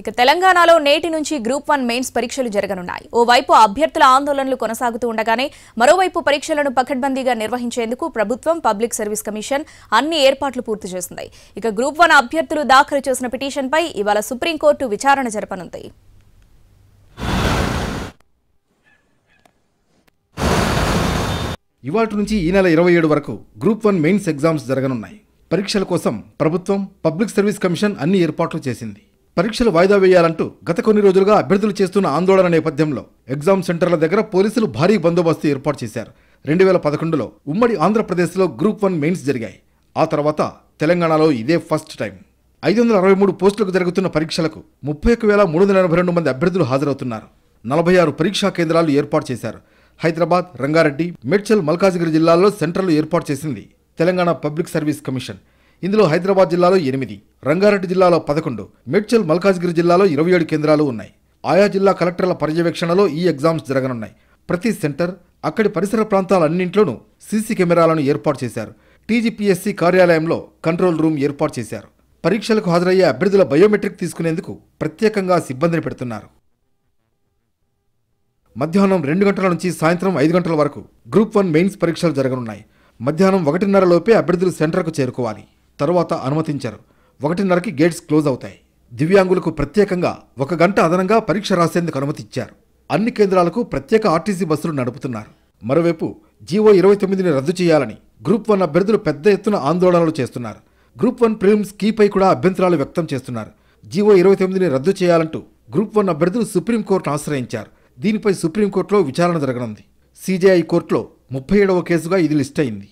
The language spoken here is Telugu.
ఇక తెలంగాణలో నేటి నుంచి గ్రూప్ వన్ మెయిన్స్ పరీక్షలు జరగనున్నాయి ఓవైపు అభ్యర్థుల ఆందోళనలు కొనసాగుతూ ఉండగానే మరోవైపు పరీక్షలను పకడ్బందీగా నిర్వహించేందుకు ప్రభుత్వం పబ్లిక్ సర్వీస్ కమిషన్ అన్ని ఏర్పాట్లు పూర్తి చేసింది ఇక గ్రూప్ వన్ అభ్యర్థులు దాఖలు చేసిన పిటిషన్పై ఇవాళ సుప్రీంకోర్టు విచారణ జరపనుంది ఇవాటి నుంచి ఈ నెల ఇరవై ఏడు వరకు గ్రూప్ వన్ మెయిన్స్ ఎగ్జామ్స్ జరగనున్నాయి పరీక్షల కోసం ప్రభుత్వం పబ్లిక్ సర్వీస్ కమిషన్ అన్ని ఏర్పాట్లు చేసింది పరీక్షలు వాయిదా వేయాలంటూ గత కొన్ని రోజులుగా అభ్యర్థులు చేస్తున్న ఆందోళన నేపథ్యంలో ఎగ్జామ్ సెంటర్ల దగ్గర పోలీసులు భారీ బందోబస్తు ఏర్పాటు చేశారు రెండు వేల పదకొండులో ఉమ్మడి ఆంధ్రప్రదేశ్లో గ్రూప్ వన్ మెయిన్స్ జరిగాయి ఆ తర్వాత తెలంగాణలో ఇదే ఫస్ట్ టైం ఐదు వందల అరవై మూడు పోస్టులకు జరుగుతున్న పరీక్షలకు ముప్పై ఒక వేల మూడు వందల ఎనభై రెండు మంది అభ్యర్థులు హాజరవుతున్నారు నలభై ఆరు పరీక్షా కేంద్రాలు ఏర్పాటు చేశారు హైదరాబాద్ రంగారెడ్డి మేడ్చల్ మల్కాజిగిరి జిల్లాల్లో సెంటర్లు ఏర్పాటు చేసింది తెలంగాణ పబ్లిక్ సర్వీస్ కమిషన్ ఇందులో హైదరాబాద్ జిల్లాలో ఎనిమిది రంగారెడ్డి జిల్లాలో పదకొండు మేడ్చల్ మల్కాజ్గిరి జిల్లాలో ఇరవై ఏడు కేంద్రాలు ఉన్నాయి ఆయా జిల్లా కలెక్టర్ల పర్యవేక్షణలో ఈ ఎగ్జామ్స్ జరగనున్నాయి ప్రతి సెంటర్ అక్కడి పరిసర ప్రాంతాలన్నింట్లోనూ సీసీ కెమెరాలను ఏర్పాటు చేశారు టీజీపీఎస్సీ కార్యాలయంలో కంట్రోల్ రూమ్ ఏర్పాటు చేశారు పరీక్షలకు హాజరయ్యే అభ్యర్థుల బయోమెట్రిక్ తీసుకునేందుకు ప్రత్యేకంగా సిబ్బందిని పెడుతున్నారు మధ్యాహ్నం రెండు గంటల నుంచి సాయంత్రం ఐదు గంటల వరకు గ్రూప్ వన్ మెయిన్స్ పరీక్షలు జరగనున్నాయి మధ్యాహ్నం ఒకటిన్నరలోపే అభ్యర్థులు సెంటర్కు చేరుకోవాలి తరువాత అనుమతించారు ఒకటిన్నరకి గేట్స్ క్లోజ్ అవుతాయి దివ్యాంగులకు ప్రత్యేకంగా ఒక గంట అదనంగా పరీక్ష రాసేందుకు అనుమతి ఇచ్చారు అన్ని కేంద్రాలకు ప్రత్యేక ఆర్టీసీ బస్సులు నడుపుతున్నారు మరోవైపు జీవో ఇరవై తొమ్మిదిని రద్దు చేయాలని గ్రూప్ వన్ అభ్యర్థులు పెద్ద ఎత్తున ఆందోళనలు చేస్తున్నారు గ్రూప్ వన్ ప్రిలిమ్స్ కీపై కూడా అభ్యంతరాలు వ్యక్తం చేస్తున్నారు జీవో ఇరవై తొమ్మిదిని రద్దు చేయాలంటూ గ్రూప్ వన్ అభ్యర్థులు సుప్రీంకోర్టును ఆశ్రయించారు దీనిపై సుప్రీంకోర్టులో విచారణ జరగనుంది సీజేఐ కోర్టులో ముప్పై ఏడవ కేసుగా ఇది లిస్ట్ అయింది